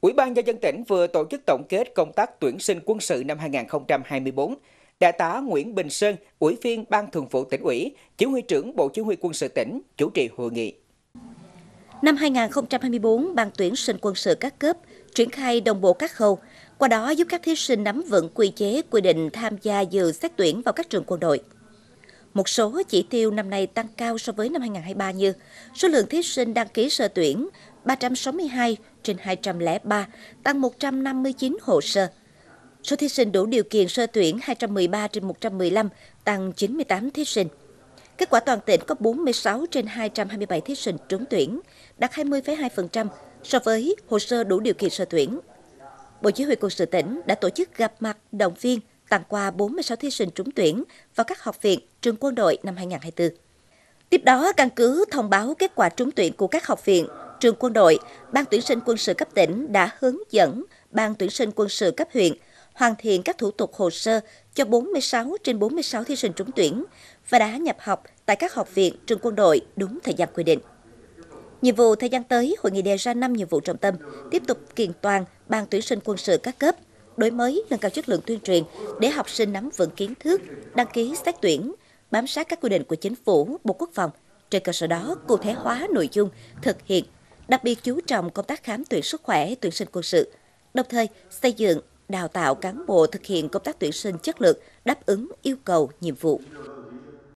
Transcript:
Ủy ban Nhân dân tỉnh vừa tổ chức tổng kết công tác tuyển sinh quân sự năm 2024. Đại tá Nguyễn Bình Sơn, Ủy viên Ban Thường vụ tỉnh ủy, Chỉ huy trưởng Bộ Chỉ huy quân sự tỉnh, chủ trì hội nghị. Năm 2024, Ban tuyển sinh quân sự các cấp triển khai đồng bộ các khâu, qua đó giúp các thí sinh nắm vững quy chế quy định tham gia dự xét tuyển vào các trường quân đội. Một số chỉ tiêu năm nay tăng cao so với năm 2023 như số lượng thí sinh đăng ký sơ tuyển, 362 trên 203, tăng 159 hồ sơ. Số thí sinh đủ điều kiện sơ tuyển 213 trên 115, tăng 98 thí sinh. Kết quả toàn tỉnh có 46 trên 227 thí sinh trúng tuyển, đạt 20,2% so với hồ sơ đủ điều kiện sơ tuyển. Bộ Chỉ huy quân sự tỉnh đã tổ chức gặp mặt động viên tặng quà 46 thí sinh trúng tuyển vào các học viện trường quân đội năm 2024. Tiếp đó, căn cứ thông báo kết quả trúng tuyển của các học viện trường quân đội, Ban tuyển sinh quân sự cấp tỉnh đã hướng dẫn Ban tuyển sinh quân sự cấp huyện hoàn thiện các thủ tục hồ sơ cho 46 trên 46 thí sinh trúng tuyển và đã nhập học tại các học viện trường quân đội đúng thời gian quy định. Nhiệm vụ thời gian tới, hội nghị đề ra 5 nhiệm vụ trọng tâm, tiếp tục kiện toàn ban tuyển sinh quân sự các cấp, đổi mới nâng cao chất lượng tuyên truyền để học sinh nắm vững kiến thức, đăng ký xét tuyển, bám sát các quy định của chính phủ, Bộ Quốc phòng, trên cơ sở đó cụ thể hóa nội dung, thực hiện đặc biệt chú trọng công tác khám tuyển sức khỏe, tuyển sinh quân sự, đồng thời xây dựng, đào tạo cán bộ thực hiện công tác tuyển sinh chất lượng đáp ứng yêu cầu nhiệm vụ.